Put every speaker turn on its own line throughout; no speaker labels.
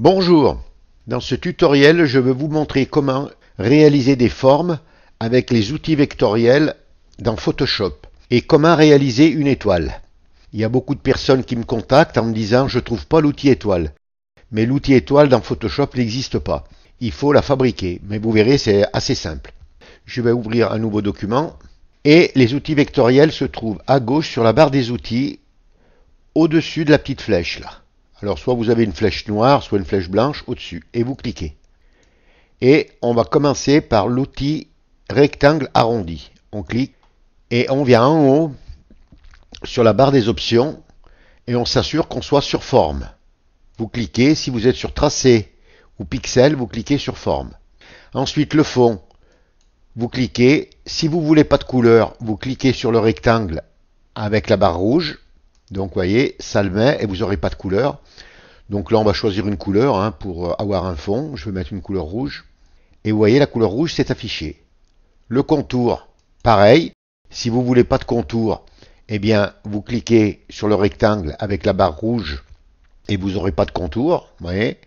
Bonjour, dans ce tutoriel je vais vous montrer comment réaliser des formes avec les outils vectoriels dans Photoshop et comment réaliser une étoile. Il y a beaucoup de personnes qui me contactent en me disant je trouve pas l'outil étoile. Mais l'outil étoile dans Photoshop n'existe pas. Il faut la fabriquer, mais vous verrez c'est assez simple. Je vais ouvrir un nouveau document et les outils vectoriels se trouvent à gauche sur la barre des outils au-dessus de la petite flèche là. Alors soit vous avez une flèche noire, soit une flèche blanche au-dessus, et vous cliquez. Et on va commencer par l'outil rectangle arrondi. On clique et on vient en haut sur la barre des options et on s'assure qu'on soit sur forme. Vous cliquez, si vous êtes sur tracé ou pixel, vous cliquez sur forme. Ensuite le fond, vous cliquez, si vous voulez pas de couleur, vous cliquez sur le rectangle avec la barre rouge donc, voyez, ça le met et vous n'aurez pas de couleur. Donc là, on va choisir une couleur hein, pour euh, avoir un fond. Je vais mettre une couleur rouge. Et vous voyez, la couleur rouge s'est affichée. Le contour, pareil. Si vous voulez pas de contour, eh bien, vous cliquez sur le rectangle avec la barre rouge et vous n'aurez pas de contour. Vous voyez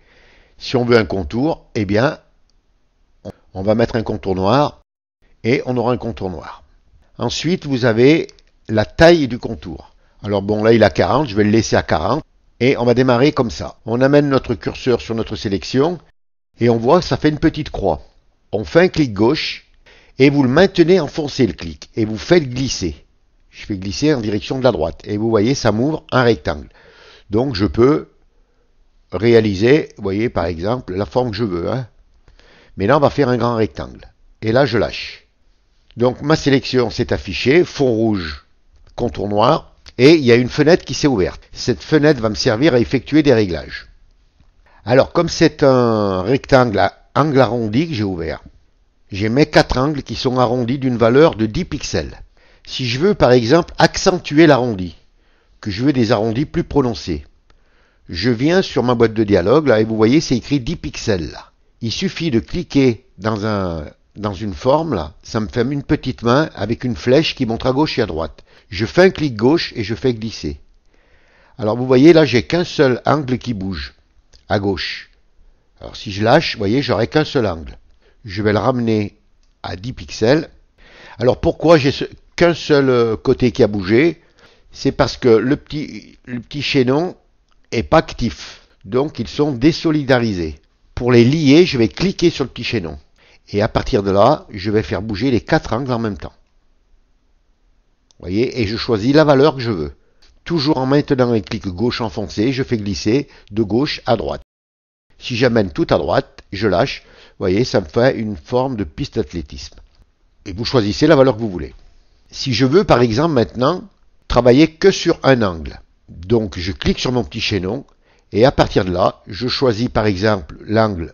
si on veut un contour, eh bien, on va mettre un contour noir et on aura un contour noir. Ensuite, vous avez la taille du contour. Alors bon, là il a 40, je vais le laisser à 40. Et on va démarrer comme ça. On amène notre curseur sur notre sélection et on voit que ça fait une petite croix. On fait un clic gauche et vous le maintenez enfoncé le clic et vous faites glisser. Je fais glisser en direction de la droite et vous voyez ça m'ouvre un rectangle. Donc je peux réaliser, vous voyez par exemple, la forme que je veux. Hein. Mais là on va faire un grand rectangle. Et là je lâche. Donc ma sélection s'est affichée, fond rouge, contour noir, et il y a une fenêtre qui s'est ouverte. Cette fenêtre va me servir à effectuer des réglages. Alors, comme c'est un rectangle à angle arrondi que j'ai ouvert, j'ai mes quatre angles qui sont arrondis d'une valeur de 10 pixels. Si je veux, par exemple, accentuer l'arrondi, que je veux des arrondis plus prononcés, je viens sur ma boîte de dialogue, là, et vous voyez, c'est écrit 10 pixels, Il suffit de cliquer dans, dans une forme, là, ça me fait une petite main avec une flèche qui montre à gauche et à droite je fais un clic gauche et je fais glisser. Alors vous voyez là j'ai qu'un seul angle qui bouge à gauche. Alors si je lâche, vous voyez j'aurai qu'un seul angle. Je vais le ramener à 10 pixels. Alors pourquoi j'ai qu'un seul euh, côté qui a bougé C'est parce que le petit, le petit chaînon est pas actif. Donc ils sont désolidarisés. Pour les lier, je vais cliquer sur le petit chaînon. Et à partir de là, je vais faire bouger les quatre angles en même temps voyez, et je choisis la valeur que je veux. Toujours en maintenant un clic gauche enfoncé, je fais glisser de gauche à droite. Si j'amène tout à droite, je lâche, voyez, ça me fait une forme de piste d'athlétisme. Et vous choisissez la valeur que vous voulez. Si je veux, par exemple, maintenant, travailler que sur un angle, donc je clique sur mon petit chaînon, et à partir de là, je choisis par exemple l'angle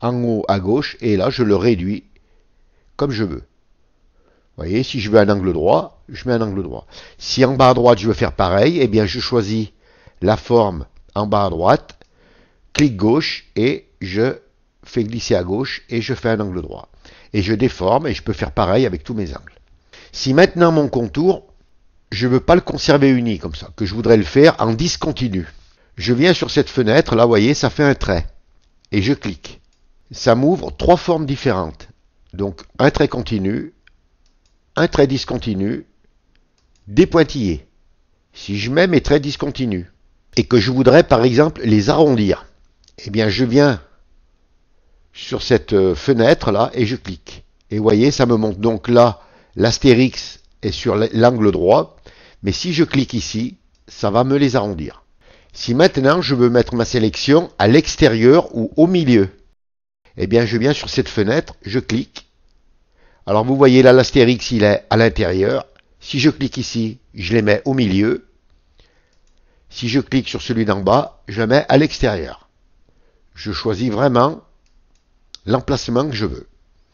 en haut à gauche, et là, je le réduis comme je veux. Vous voyez, si je veux un angle droit, je mets un angle droit. Si en bas à droite, je veux faire pareil, eh bien, je choisis la forme en bas à droite, clic gauche et je fais glisser à gauche et je fais un angle droit. Et je déforme et je peux faire pareil avec tous mes angles. Si maintenant mon contour, je ne veux pas le conserver uni comme ça, que je voudrais le faire en discontinu. Je viens sur cette fenêtre, là vous voyez, ça fait un trait. Et je clique. Ça m'ouvre trois formes différentes. Donc un trait continu, un trait discontinu pointillés si je mets mes traits discontinus, et que je voudrais par exemple les arrondir, eh bien je viens sur cette euh, fenêtre là et je clique. Et vous voyez, ça me montre donc là, l'astérix est sur l'angle droit, mais si je clique ici, ça va me les arrondir. Si maintenant je veux mettre ma sélection à l'extérieur ou au milieu, eh bien je viens sur cette fenêtre, je clique. Alors vous voyez là l'astérix il est à l'intérieur si je clique ici, je les mets au milieu. Si je clique sur celui d'en bas, je les mets à l'extérieur. Je choisis vraiment l'emplacement que je veux.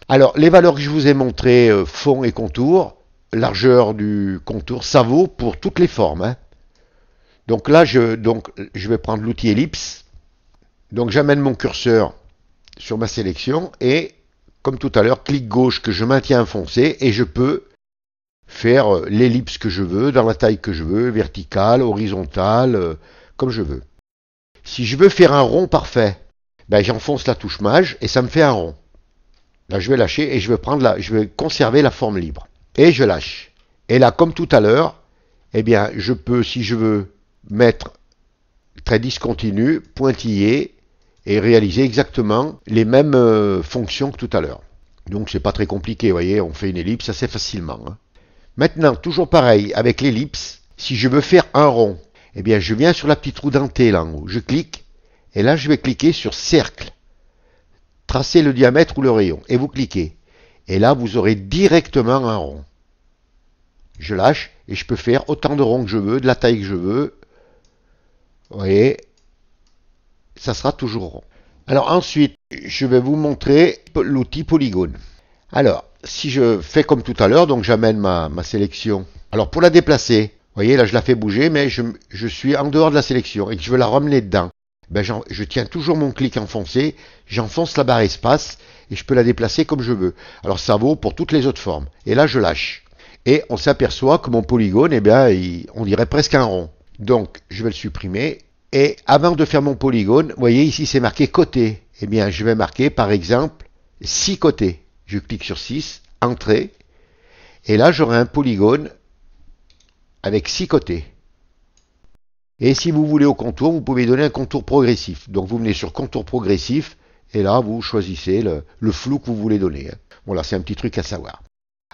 Alors, les valeurs que je vous ai montrées, euh, fond et contour, largeur du contour, ça vaut pour toutes les formes. Hein. Donc là, je, vais prendre l'outil ellipse. Donc j'amène mon curseur sur ma sélection et, comme tout à l'heure, clic gauche que je maintiens enfoncé et je peux faire euh, l'ellipse que je veux, dans la taille que je veux, verticale, horizontale, euh, comme je veux. Si je veux faire un rond parfait, ben j'enfonce la touche mage et ça me fait un rond. Là, ben, je vais lâcher et je vais, prendre la, je vais conserver la forme libre. Et je lâche. Et là, comme tout à l'heure, eh bien, je peux, si je veux, mettre très discontinu, pointillé et réaliser exactement les mêmes euh, fonctions que tout à l'heure. Donc, c'est pas très compliqué, vous voyez, on fait une ellipse assez facilement. Hein. Maintenant, toujours pareil, avec l'ellipse, si je veux faire un rond, eh bien je viens sur la petite roue dentée là en haut, je clique, et là je vais cliquer sur cercle. Tracer le diamètre ou le rayon, et vous cliquez. Et là, vous aurez directement un rond. Je lâche, et je peux faire autant de ronds que je veux, de la taille que je veux. Vous voyez, ça sera toujours rond. Alors ensuite, je vais vous montrer l'outil polygone. Alors, si je fais comme tout à l'heure, donc j'amène ma, sélection. Alors pour la déplacer, vous voyez, là je la fais bouger, mais je, suis en dehors de la sélection et que je veux la ramener dedans. Ben je tiens toujours mon clic enfoncé, j'enfonce la barre espace et je peux la déplacer comme je veux. Alors ça vaut pour toutes les autres formes. Et là je lâche. Et on s'aperçoit que mon polygone, eh bien, on dirait presque un rond. Donc je vais le supprimer. Et avant de faire mon polygone, vous voyez ici c'est marqué côté. Eh bien je vais marquer par exemple six côtés. Je clique sur 6, Entrée, et là j'aurai un polygone avec 6 côtés. Et si vous voulez au contour, vous pouvez donner un contour progressif. Donc vous venez sur contour progressif, et là vous choisissez le, flou que vous voulez donner. Hein. Voilà, c'est un petit truc à savoir.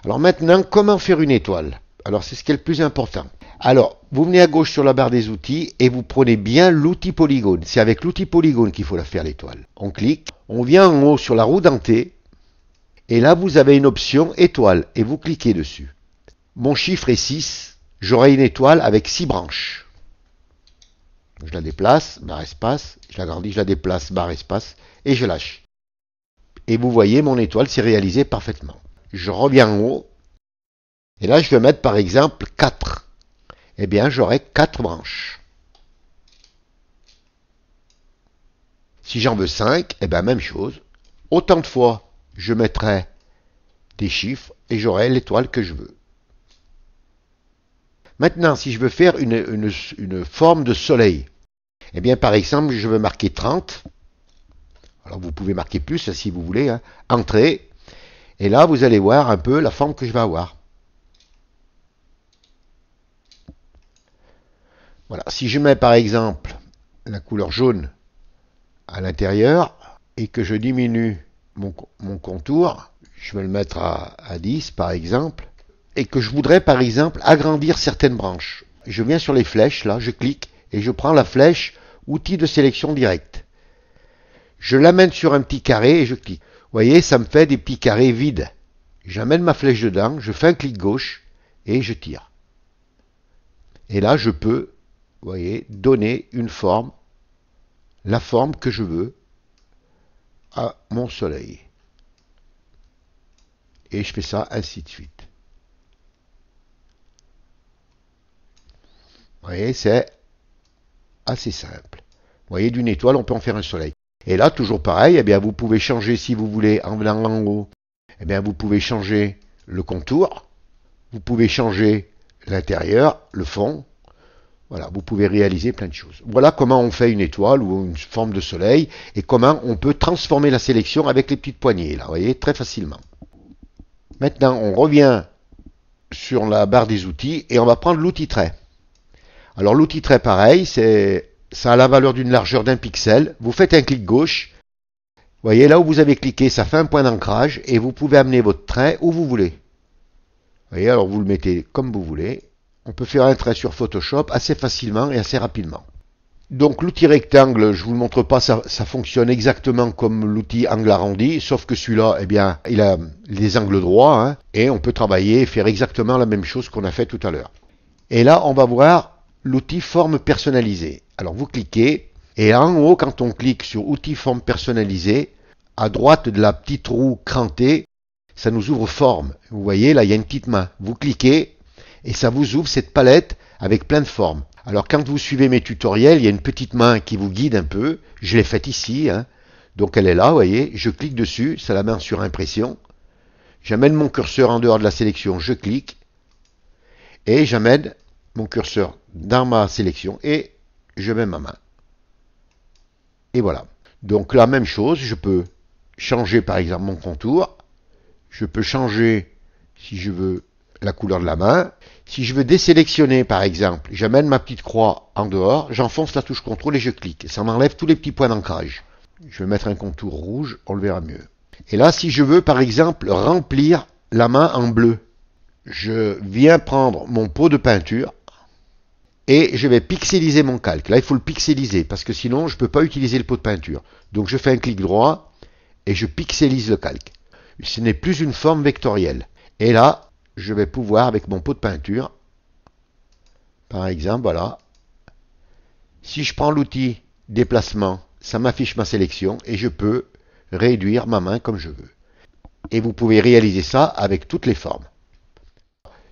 Alors maintenant, comment faire une étoile Alors c'est ce qui est le plus important. Alors, vous venez à gauche sur la barre des outils et vous prenez bien l'outil polygone. C'est avec l'outil polygone qu'il faut la faire l'étoile. On clique, on vient en haut sur la roue dentée et là, vous avez une option étoile et vous cliquez dessus. Mon chiffre est 6. J'aurai une étoile avec 6 branches. Je la déplace, barre espace, je la grandis, je la déplace, barre espace, et je lâche. Et vous voyez, mon étoile s'est réalisée parfaitement. Je reviens en haut, et là je vais mettre par exemple 4. Eh bien, j'aurai 4 branches. Si j'en veux 5, eh bien, même chose. Autant de fois, je mettrai des chiffres et j'aurai l'étoile que je veux. Maintenant, si je veux faire une, forme de soleil, eh bien, par exemple, je veux marquer 30. Alors, vous pouvez marquer plus hein, si vous voulez. Hein. Et là, vous allez voir un peu la forme que je vais avoir. Voilà. Si je mets, par exemple, la couleur jaune à l'intérieur et que je diminue mon, contour, je vais le mettre à, à 10 par exemple, et que je voudrais par exemple agrandir certaines branches. Je viens sur les flèches, là, je clique, et je prends la flèche outil de sélection directe. Je l'amène sur un petit carré et je clique. Vous voyez, ça me fait des petits carrés vides. J'amène ma flèche dedans, je fais un clic gauche et je tire. Et là, je peux, vous voyez, donner une forme, la forme que je veux à mon soleil. Et je fais ça ainsi de suite. Vous voyez, c'est assez simple. Vous voyez, d'une étoile, on peut en faire un soleil. Et là, toujours pareil, eh bien, vous pouvez changer, si vous voulez, en venant en haut, eh bien, vous pouvez changer le contour, vous pouvez changer l'intérieur, le fond, voilà, vous pouvez réaliser plein de choses. Voilà comment on fait une étoile ou une forme de soleil et comment on peut transformer la sélection avec les petites poignées, là, vous voyez, très facilement. Maintenant, on revient sur la barre des outils et on va prendre l'outil trait. Alors l'outil trait, pareil, c'est ça a la valeur d'une largeur d'un pixel. Vous faites un clic gauche. Vous voyez, là où vous avez cliqué, ça fait un point d'ancrage et vous pouvez amener votre trait où vous voulez. Vous voyez, alors vous le mettez comme vous voulez on peut faire un trait sur Photoshop assez facilement et assez rapidement. Donc l'outil rectangle, je ne vous le montre pas, ça, fonctionne exactement comme l'outil angle arrondi, sauf que celui-là, eh bien, il a les angles droits, hein, et on peut travailler et faire exactement la même chose qu'on a fait tout à l'heure. Et là, on va voir l'outil forme personnalisée. Alors vous cliquez, et en haut, quand on clique sur outil forme personnalisée, à droite de la petite roue crantée, ça nous ouvre forme. Vous voyez, là, il y a une petite main. Vous cliquez, et ça vous ouvre cette palette avec plein de formes. Alors quand vous suivez mes tutoriels, il y a une petite main qui vous guide un peu. Je l'ai faite ici. Hein. Donc elle est là, vous voyez. Je clique dessus, ça la main sur impression. J'amène mon curseur en dehors de la sélection, je clique. Et j'amène mon curseur dans ma sélection et je mets ma main. Et voilà. Donc la même chose, je peux changer par exemple mon contour. Je peux changer, si je veux, la couleur de la main. Si je veux désélectionner, par exemple, j'amène ma petite croix en dehors, j'enfonce la touche CTRL et je clique. Ça m'enlève tous les petits points d'ancrage. Je vais mettre un contour rouge, on le verra mieux. Et là, si je veux, par exemple, remplir la main en bleu, je viens prendre mon pot de peinture et je vais pixeliser mon calque. Là, il faut le pixeliser parce que sinon, je ne peux pas utiliser le pot de peinture. Donc, je fais un clic droit et je pixelise le calque. Ce n'est plus une forme vectorielle. Et là, je vais pouvoir, avec mon pot de peinture, par exemple, voilà, si je prends l'outil déplacement, ça m'affiche ma sélection et je peux réduire ma main comme je veux. Et vous pouvez réaliser ça avec toutes les formes.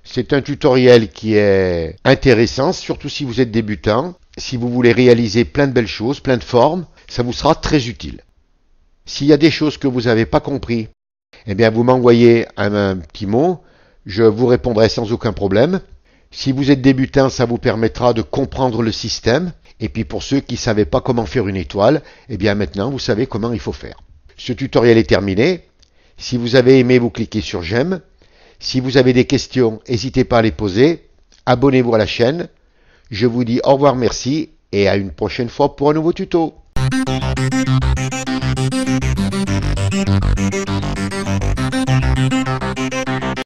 C'est un tutoriel qui est intéressant, surtout si vous êtes débutant. Si vous voulez réaliser plein de belles choses, plein de formes, ça vous sera très utile. S'il y a des choses que vous n'avez pas compris, eh bien vous m'envoyez un petit mot je vous répondrai sans aucun problème. Si vous êtes débutant, ça vous permettra de comprendre le système. Et puis pour ceux qui ne savaient pas comment faire une étoile, eh bien maintenant vous savez comment il faut faire. Ce tutoriel est terminé. Si vous avez aimé, vous cliquez sur j'aime. Si vous avez des questions, n'hésitez pas à les poser. Abonnez-vous à la chaîne. Je vous dis au revoir, merci et à une prochaine fois pour un nouveau tuto.